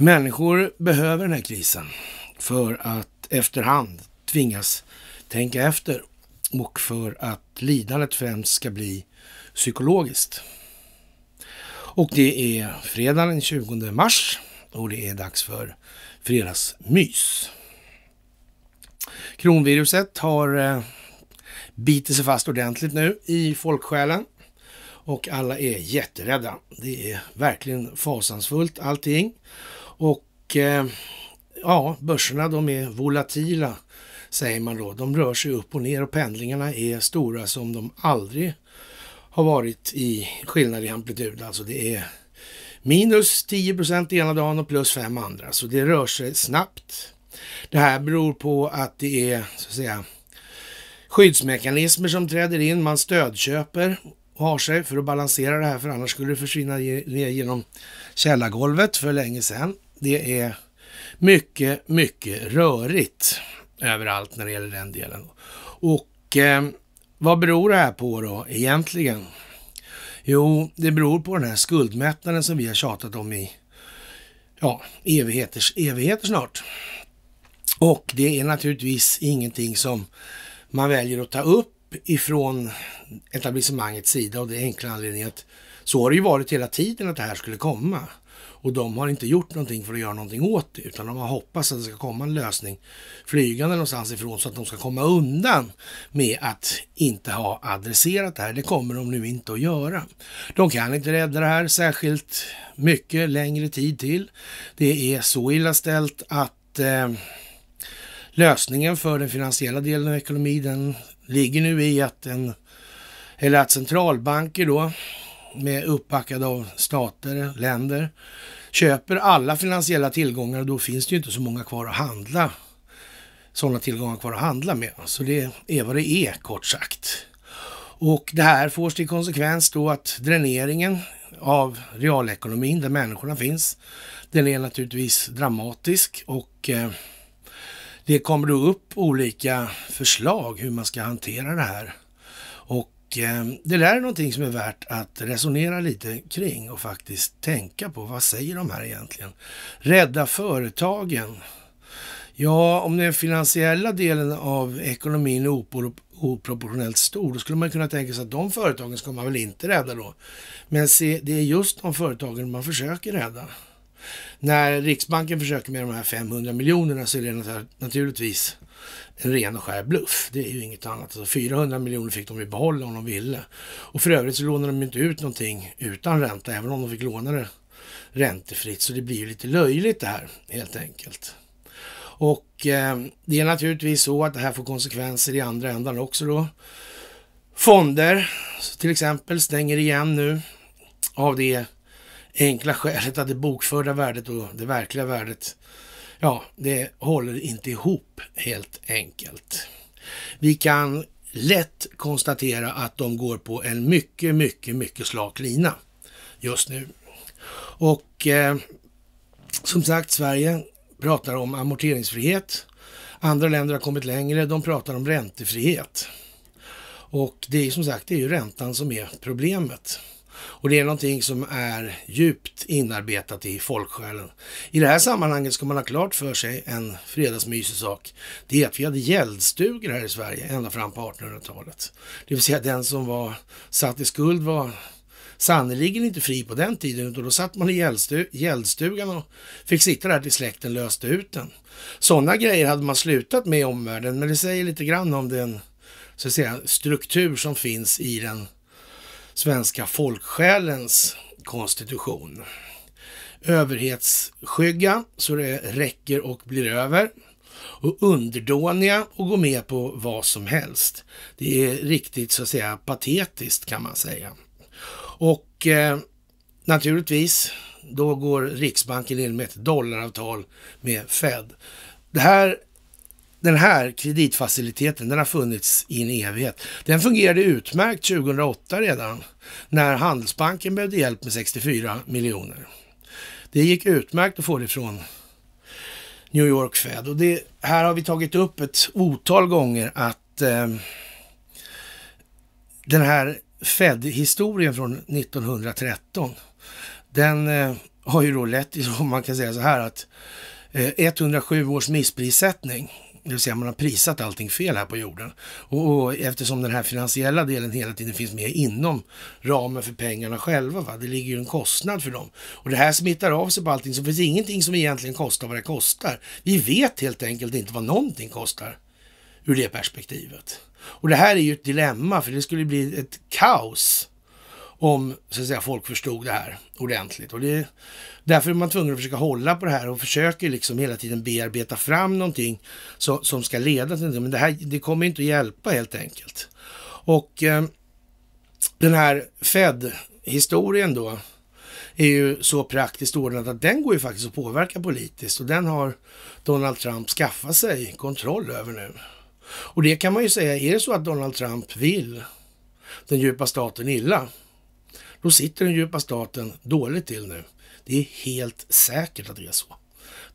Människor behöver den här krisen för att efterhand tvingas tänka efter och för att lidandet främst ska bli psykologiskt. Och det är fredagen den 20 mars och det är dags för fredagsmys. Kronviruset har eh, bitit sig fast ordentligt nu i folksjälen och alla är jätterädda. Det är verkligen fasansfullt allting och eh, ja, börserna de är volatila säger man då. De rör sig upp och ner och pendlingarna är stora som de aldrig har varit i skillnad i amplitud. Alltså det är minus 10 procent ena dagen och plus 5 andra. Så det rör sig snabbt. Det här beror på att det är så att säga skyddsmekanismer som träder in. Man stödköper och har sig för att balansera det här, för annars skulle det försvinna ner genom källargolvet för länge sedan det är mycket, mycket rörigt överallt när det gäller den delen. Och eh, vad beror det här på då egentligen? Jo, det beror på den här skuldmättnaden som vi har tjatat om i ja, evigheters evigheter snart. Och det är naturligtvis ingenting som man väljer att ta upp ifrån etablissemangets sida och det är enkla anledningen att så har det ju varit hela tiden att det här skulle komma. Och de har inte gjort någonting för att göra någonting åt det, utan de har hoppats att det ska komma en lösning flygande någonstans ifrån så att de ska komma undan med att inte ha adresserat det här. Det kommer de nu inte att göra. De kan inte rädda det här särskilt mycket längre tid till. Det är så illa ställt att eh, lösningen för den finansiella delen av ekonomin, den ligger nu i att en eller att centralbanker då med uppbackade av stater, länder, köper alla finansiella tillgångar och då finns det ju inte så många kvar att handla. Sådana tillgångar kvar att handla med. Så det är vad det är kort sagt. Och det här får till konsekvens då att dräneringen av realekonomin där människorna finns, den är naturligtvis dramatisk och eh, det kommer då upp olika förslag hur man ska hantera det här. Och Eh, det där är någonting som är värt att resonera lite kring och faktiskt tänka på. Vad säger de här egentligen? Rädda företagen. Ja, om den finansiella delen av ekonomin är oproportionellt stor, då skulle man kunna tänka sig att de företagen ska man väl inte rädda då. Men se, det är just de företagen man försöker rädda. När Riksbanken försöker med de här 500 miljonerna så är det naturligtvis en ren och skär bluff. Det är ju inget annat. Alltså 400 miljoner fick de ju behålla om de ville. Och för övrigt så lånade de inte ut någonting utan ränta, även om de fick låna det räntefritt. Så det blir ju lite löjligt det här, helt enkelt. Och eh, det är naturligtvis så att det här får konsekvenser i andra ändan också då. Fonder, till exempel, stänger igen nu av det enkla skälet att det bokförda värdet och det verkliga värdet Ja, det håller inte ihop helt enkelt. Vi kan lätt konstatera att de går på en mycket, mycket, mycket slak lina just nu. Och eh, som sagt, Sverige pratar om amorteringsfrihet. Andra länder har kommit längre. De pratar om räntefrihet. Och det är som sagt, det är ju räntan som är problemet. Och det är någonting som är djupt inarbetat i folksjälen. I det här sammanhanget ska man ha klart för sig en fredagsmysig sak. Det är att vi hade gäldstugor här i Sverige ända fram på 1800-talet. Det vill säga den som var satt i skuld var sannerligen inte fri på den tiden, utan då satt man i gäldstugan och fick sitta där till släkten löste ut den. Sådana grejer hade man slutat med i omvärlden, men det säger lite grann om den så att säga, struktur som finns i den svenska folksjälens konstitution. Överhetsskygga så det räcker och blir över och underdåniga och gå med på vad som helst. Det är riktigt så att säga patetiskt kan man säga. Och eh, naturligtvis, då går Riksbanken in med ett dollaravtal med Fed. Det här den här kreditfaciliteten, den har funnits i en evighet. Den fungerade utmärkt 2008 redan, när Handelsbanken behövde hjälp med 64 miljoner. Det gick utmärkt att få det från New York Fed. Och det, här har vi tagit upp ett otal gånger att eh, den här Fed-historien från 1913, den eh, har ju då lett till, om man kan säga så här, att eh, 107 års missprissättning det vill säga man har prisat allting fel här på jorden. Och, och, eftersom den här finansiella delen hela tiden finns med inom ramen för pengarna själva, va? det ligger ju en kostnad för dem. Och det här smittar av sig på allting, så det finns ingenting som egentligen kostar vad det kostar. Vi vet helt enkelt inte vad någonting kostar ur det perspektivet. Och det här är ju ett dilemma, för det skulle bli ett kaos om så att säga, folk förstod det här ordentligt. Och det, därför är man tvungen att försöka hålla på det här och försöker liksom hela tiden bearbeta fram någonting som, som ska leda till någonting. Men det här det kommer inte att hjälpa helt enkelt. Och eh, den här Fed-historien då är ju så praktiskt ordnad att den går ju faktiskt att påverka politiskt och den har Donald Trump skaffat sig kontroll över nu. Och det kan man ju säga, är det så att Donald Trump vill den djupa staten illa, då sitter den djupa staten dåligt till nu. Det är helt säkert att det är så.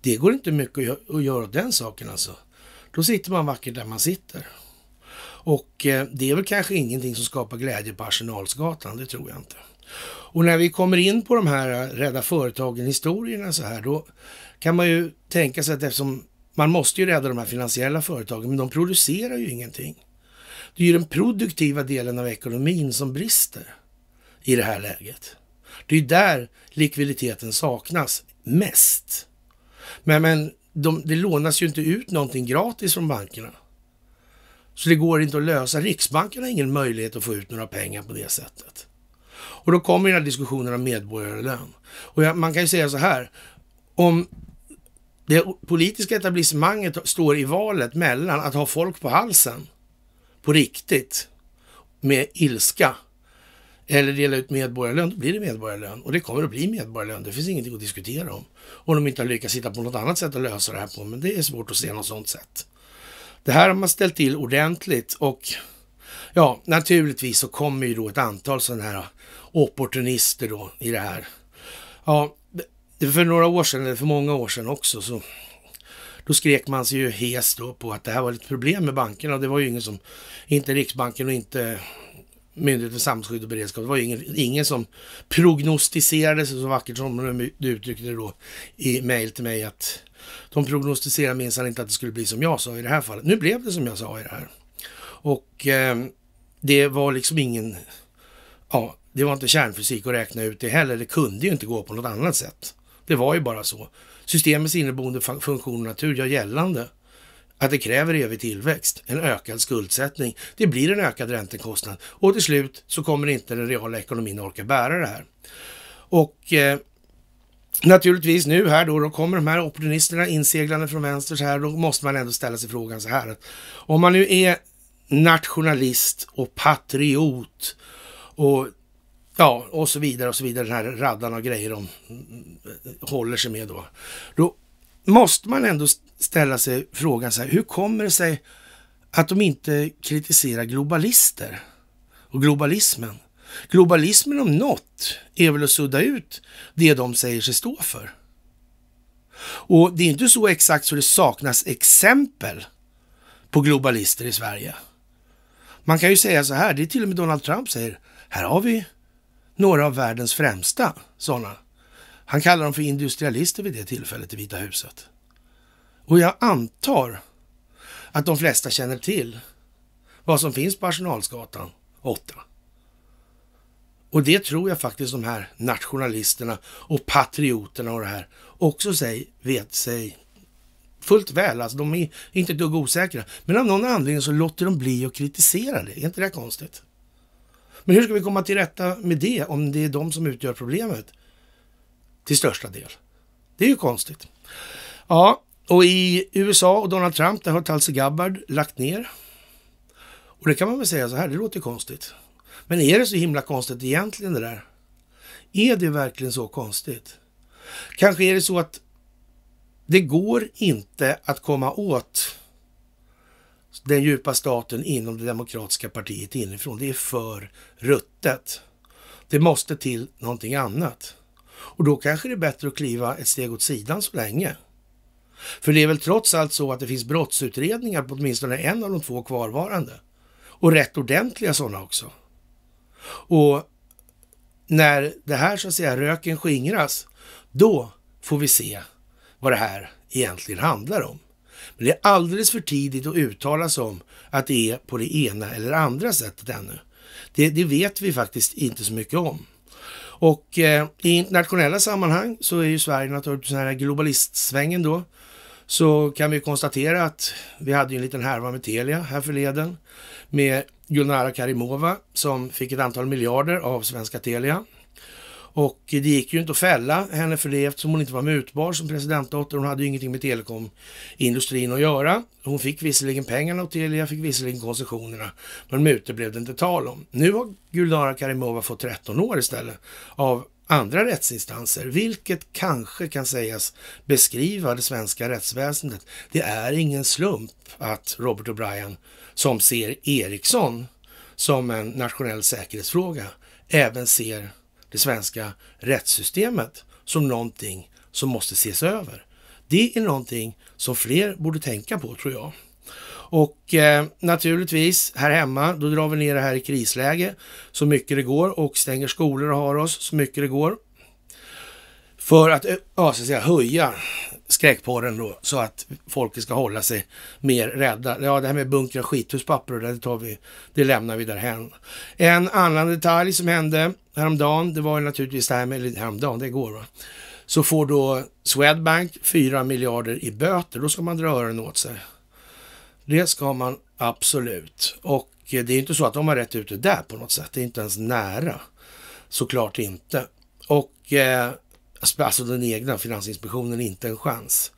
Det går inte mycket att göra åt den saken alltså. Då sitter man vackert där man sitter. Och eh, det är väl kanske ingenting som skapar glädje på Arsenalsgatan, det tror jag inte. Och när vi kommer in på de här eh, rädda företagen-historierna så här, då kan man ju tänka sig att eftersom man måste ju rädda de här finansiella företagen, men de producerar ju ingenting. Det är ju den produktiva delen av ekonomin som brister i det här läget. Det är där likviditeten saknas mest. Men, men de, det lånas ju inte ut någonting gratis från bankerna. Så det går inte att lösa. Riksbanken har ingen möjlighet att få ut några pengar på det sättet. Och då kommer den här diskussionen om medborgarlön. Och jag, man kan ju säga så här, om det politiska etablissemanget står i valet mellan att ha folk på halsen på riktigt med ilska eller dela ut medborgarlön, då blir det medborgarlön. Och det kommer att bli medborgarlön, det finns ingenting att diskutera om. Och de inte har lyckats hitta på något annat sätt att lösa det här på, men det är svårt att se något sådant sätt. Det här har man ställt till ordentligt och ja, naturligtvis så kommer ju då ett antal sådana här opportunister då i det här. Ja, för några år sedan, eller för många år sedan också, så då skrek man sig ju hes då på att det här var ett problem med bankerna. Det var ju ingen som, inte Riksbanken och inte Myndigheten för samhällsskydd och beredskap. Det var ju ingen, ingen som prognostiserade, så vackert som du uttryckte det då i mejl till mig, att de prognostiserade minsann inte att det skulle bli som jag sa i det här fallet. Nu blev det som jag sa i det här. Och eh, det var liksom ingen, ja, det var inte kärnfysik att räkna ut det heller. Det kunde ju inte gå på något annat sätt. Det var ju bara så. Systemets inneboende funktion och natur gör gällande att det kräver evig tillväxt, en ökad skuldsättning. Det blir en ökad räntekostnad och till slut så kommer inte den reala ekonomin orka bära det här. Och eh, naturligtvis nu här då, då kommer de här opportunisterna inseglande från vänster så här, då måste man ändå ställa sig frågan så här. om man nu är nationalist och patriot och ja, och så vidare och så vidare, den här raddan av grejer de mm, mm, håller sig med då. Då måste man ändå ställa sig frågan så här, hur kommer det sig att de inte kritiserar globalister och globalismen? Globalismen om något är väl att sudda ut det de säger sig stå för. Och det är inte så exakt så det saknas exempel på globalister i Sverige. Man kan ju säga så här, det är till och med Donald Trump säger, här har vi några av världens främsta sådana. Han kallar dem för industrialister vid det tillfället i Vita huset. Och jag antar att de flesta känner till vad som finns på Arsenalsgatan 8. Och det tror jag faktiskt de här nationalisterna och patrioterna och det här också sig, vet sig fullt väl. Alltså de är inte ett dugg osäkra. Men av någon anledning så låter de bli att kritisera det. Är inte det konstigt? Men hur ska vi komma till rätta med det om det är de som utgör problemet till största del? Det är ju konstigt. Ja, och i USA och Donald Trump, där har Tulsi Gabbard lagt ner. Och det kan man väl säga så här, det låter konstigt. Men är det så himla konstigt egentligen det där? Är det verkligen så konstigt? Kanske är det så att det går inte att komma åt den djupa staten inom det demokratiska partiet inifrån. Det är för ruttet. Det måste till någonting annat. Och då kanske det är bättre att kliva ett steg åt sidan så länge för det är väl trots allt så att det finns brottsutredningar på åtminstone en av de två kvarvarande. Och rätt ordentliga sådana också. Och när det här så att säga röken skingras, då får vi se vad det här egentligen handlar om. Men det är alldeles för tidigt att uttala sig om att det är på det ena eller andra sättet ännu. Det, det vet vi faktiskt inte så mycket om. Och eh, i internationella sammanhang så är ju Sverige naturligtvis den här globalistsvängen då så kan vi konstatera att vi hade en liten härva med Telia här förleden med Gulnara Karimova som fick ett antal miljarder av svenska Telia. Och det gick ju inte att fälla henne för det eftersom hon inte var mutbar som presidentdotter. Hon hade ju ingenting med telekomindustrin att göra. Hon fick visserligen pengarna och Telia fick visserligen koncessionerna, men mutor blev det inte tal om. Nu har Gulnara Karimova fått 13 år istället av andra rättsinstanser, vilket kanske kan sägas beskriva det svenska rättsväsendet. Det är ingen slump att Robert O'Brien, som ser Ericsson som en nationell säkerhetsfråga, även ser det svenska rättssystemet som någonting som måste ses över. Det är någonting som fler borde tänka på, tror jag. Och eh, naturligtvis här hemma, då drar vi ner det här i krisläge så mycket det går och stänger skolor och har oss så mycket det går. För att, ja, så att säga, höja skräckporren då så att folk ska hålla sig mer rädda. Ja, det här med bunkra skithuspapper det, tar vi, det lämnar vi därhän. En annan detalj som hände häromdagen, det var ju naturligtvis det här med, eller häromdagen, det är igår va så får då Swedbank 4 miljarder i böter. Då ska man dra öronen åt sig. Det ska man absolut. Och eh, det är inte så att de har rätt ut det där på något sätt. Det är inte ens nära. Såklart inte. Och eh, alltså den egna Finansinspektionen inte en chans.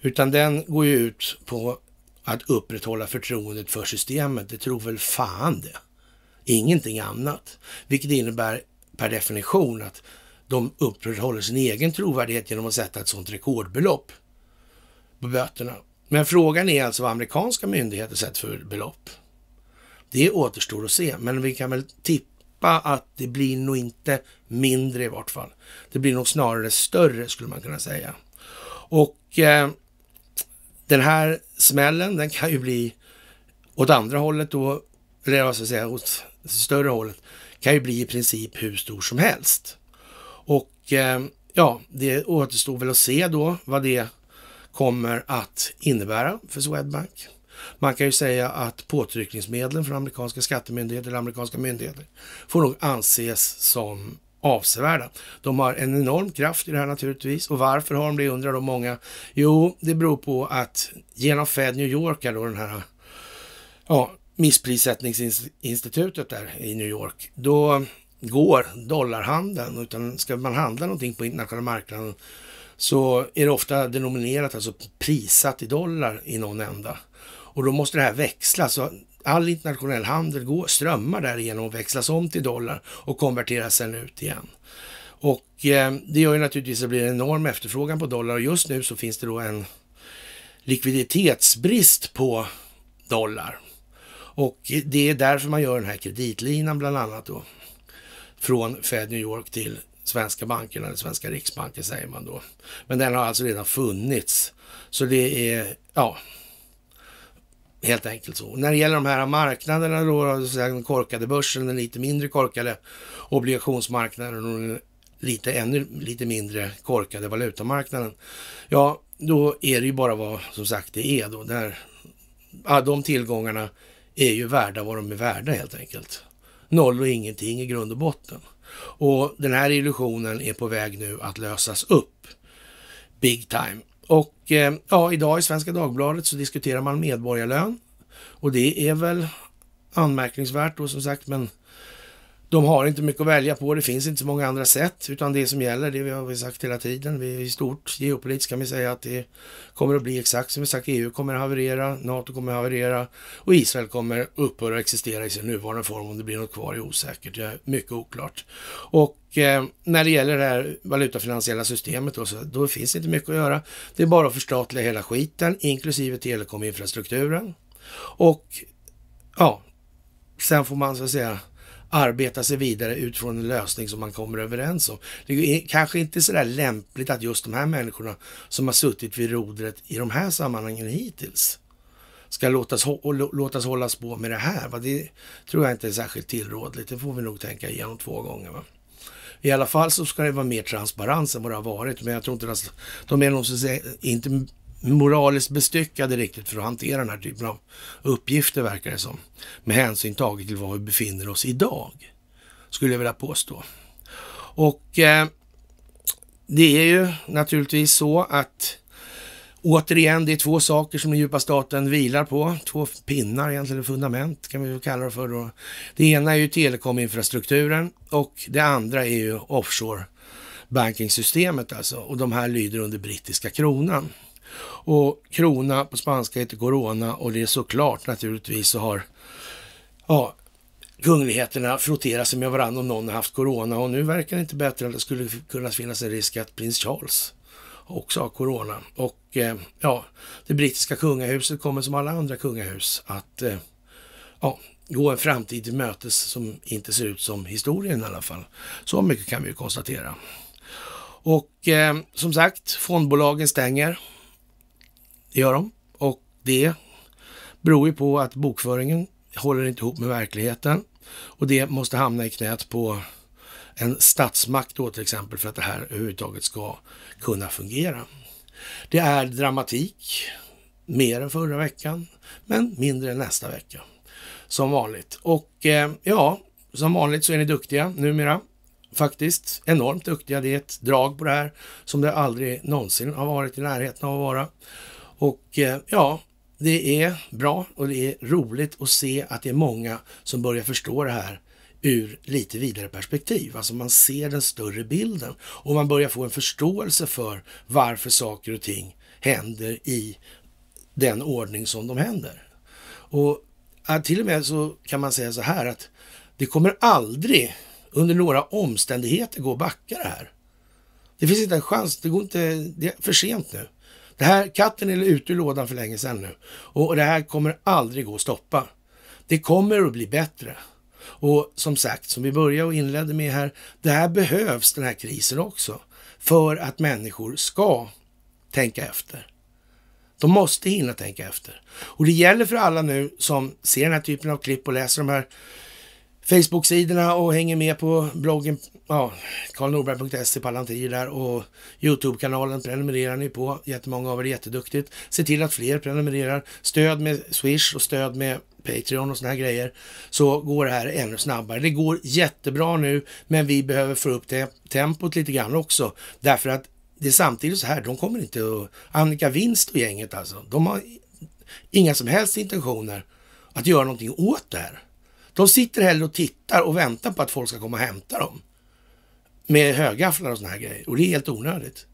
Utan den går ju ut på att upprätthålla förtroendet för systemet. Det tror väl fan det. Ingenting annat. Vilket innebär per definition att de upprätthåller sin egen trovärdighet genom att sätta ett sådant rekordbelopp på böterna. Men frågan är alltså vad amerikanska myndigheter sett för belopp. Det återstår att se, men vi kan väl tippa att det blir nog inte mindre i vart fall. Det blir nog snarare större skulle man kunna säga. Och eh, den här smällen, den kan ju bli åt andra hållet då, eller vad ska jag säga, åt större hållet, kan ju bli i princip hur stor som helst. Och eh, ja, det återstår väl att se då vad det kommer att innebära för Swedbank. Man kan ju säga att påtryckningsmedlen från amerikanska skattemyndigheter eller amerikanska myndigheter får nog anses som avsevärda. De har en enorm kraft i det här naturligtvis. Och varför har de det undrar de många. Jo, det beror på att genom Fed New York, då den här ja, missprissättningsinstitutet där i New York, då går dollarhandeln. Utan ska man handla någonting på internationella marknaden så är det ofta denominerat, alltså prisat i dollar i någon ända. Och då måste det här växlas. All internationell handel går, strömmar därigenom och växlas om till dollar och konverteras sedan ut igen. Och eh, det gör ju naturligtvis att det blir en enorm efterfrågan på dollar och just nu så finns det då en likviditetsbrist på dollar. Och det är därför man gör den här kreditlinan bland annat då. Från Fed New York till svenska bankerna, eller svenska riksbanken säger man då. Men den har alltså redan funnits. Så det är, ja, helt enkelt så. När det gäller de här marknaderna då, den korkade börsen, den lite mindre korkade obligationsmarknaden och lite ännu lite mindre korkade valutamarknaden. Ja, då är det ju bara vad som sagt det är då. Där, ja, de tillgångarna är ju värda vad de är värda helt enkelt. Noll och ingenting i grund och botten. Och den här illusionen är på väg nu att lösas upp. Big time. Och eh, ja, idag i Svenska Dagbladet så diskuterar man medborgarlön. Och det är väl anmärkningsvärt då som sagt, men de har inte mycket att välja på. Det finns inte så många andra sätt, utan det som gäller, det har vi sagt hela tiden. Vi, är I stort geopolitiskt kan vi säga att det kommer att bli exakt som vi sagt. EU kommer att haverera, NATO kommer att haverera och Israel kommer upphöra att existera i sin nuvarande form. Om det blir något kvar är osäkert. Det är mycket oklart. Och eh, när det gäller det här valutafinansiella systemet då, så, då finns det inte mycket att göra. Det är bara att förstatliga hela skiten, inklusive telekominfrastrukturen. Och ja, sen får man så att säga arbeta sig vidare utifrån en lösning som man kommer överens om. Det är kanske inte sådär lämpligt att just de här människorna som har suttit vid rodret i de här sammanhangen hittills ska låtas, låtas hållas på med det här. Det tror jag inte är särskilt tillrådligt. Det får vi nog tänka igenom två gånger. Va? I alla fall så ska det vara mer transparens än vad det har varit. Men jag tror inte att de är nog inte moraliskt bestyckade riktigt för att hantera den här typen av uppgifter verkar det som. Med hänsyn taget till var vi befinner oss idag, skulle jag vilja påstå. Och eh, det är ju naturligtvis så att återigen, det är två saker som den djupa staten vilar på. Två pinnar egentligen, fundament kan vi väl kalla det för. Då. Det ena är ju telekominfrastrukturen och det andra är ju offshore banking-systemet alltså. Och de här lyder under brittiska kronan. Och krona på spanska heter corona och det är såklart naturligtvis så har ja, kungligheterna frotterat sig med varandra om någon har haft corona och nu verkar det inte bättre att det skulle kunna finnas en risk att prins Charles också har corona. Och eh, ja, det brittiska kungahuset kommer som alla andra kungahus att eh, ja, gå en framtid till mötes som inte ser ut som historien i alla fall. Så mycket kan vi konstatera. Och eh, som sagt, fondbolagen stänger. Det gör de. Och det beror ju på att bokföringen håller inte ihop med verkligheten. Och det måste hamna i knät på en statsmakt då till exempel för att det här överhuvudtaget ska kunna fungera. Det är dramatik, mer än förra veckan, men mindre än nästa vecka. Som vanligt. Och eh, ja, som vanligt så är ni duktiga numera. Faktiskt enormt duktiga. Det är ett drag på det här som det aldrig någonsin har varit i närheten av att vara. Och eh, ja, det är bra och det är roligt att se att det är många som börjar förstå det här ur lite vidare perspektiv. Alltså man ser den större bilden och man börjar få en förståelse för varför saker och ting händer i den ordning som de händer. Och till och med så kan man säga så här att det kommer aldrig under några omständigheter gå att backa det här. Det finns inte en chans, det går inte, det är för sent nu. Det här, katten är ute ur lådan för länge sedan nu. Och det här kommer aldrig gå att stoppa. Det kommer att bli bättre. Och som sagt, som vi började och inledde med här, det här behövs den här krisen också. För att människor ska tänka efter. De måste hinna tänka efter. Och det gäller för alla nu som ser den här typen av klipp och läser de här Facebook-sidorna och hänger med på bloggen, ja, karlnorberg.se, Palantir där och YouTube-kanalen prenumererar ni på. Jättemånga av er är jätteduktigt. Se till att fler prenumererar. Stöd med Swish och stöd med Patreon och sådana här grejer, så går det här ännu snabbare. Det går jättebra nu, men vi behöver få upp tempot lite grann också, därför att det är samtidigt så här, de kommer inte att... Annika Winst och gänget alltså, de har inga som helst intentioner att göra någonting åt det här. De sitter hellre och tittar och väntar på att folk ska komma och hämta dem. Med högafflar och såna här grejer. Och det är helt onödigt.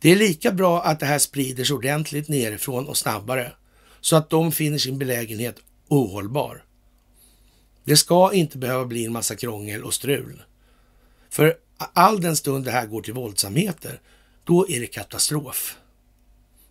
Det är lika bra att det här sprider sig ordentligt nerifrån och snabbare. Så att de finner sin belägenhet ohållbar. Det ska inte behöva bli en massa krångel och strul. För all den stund det här går till våldsamheter, då är det katastrof.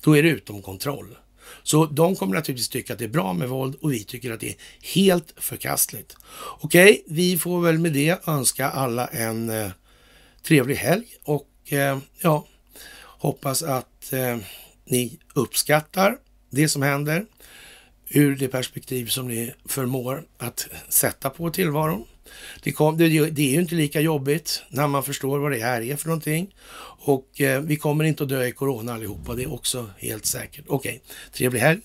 Då är det utom kontroll. Så de kommer naturligtvis tycka att det är bra med våld och vi tycker att det är helt förkastligt. Okej, okay, vi får väl med det önska alla en eh, trevlig helg och eh, ja, hoppas att eh, ni uppskattar det som händer ur det perspektiv som ni förmår att sätta på tillvaron. Det, kom, det, det, är ju inte lika jobbigt när man förstår vad det här är för någonting. Och eh, vi kommer inte att dö i corona allihopa, det är också helt säkert. Okej, okay. trevlig helg!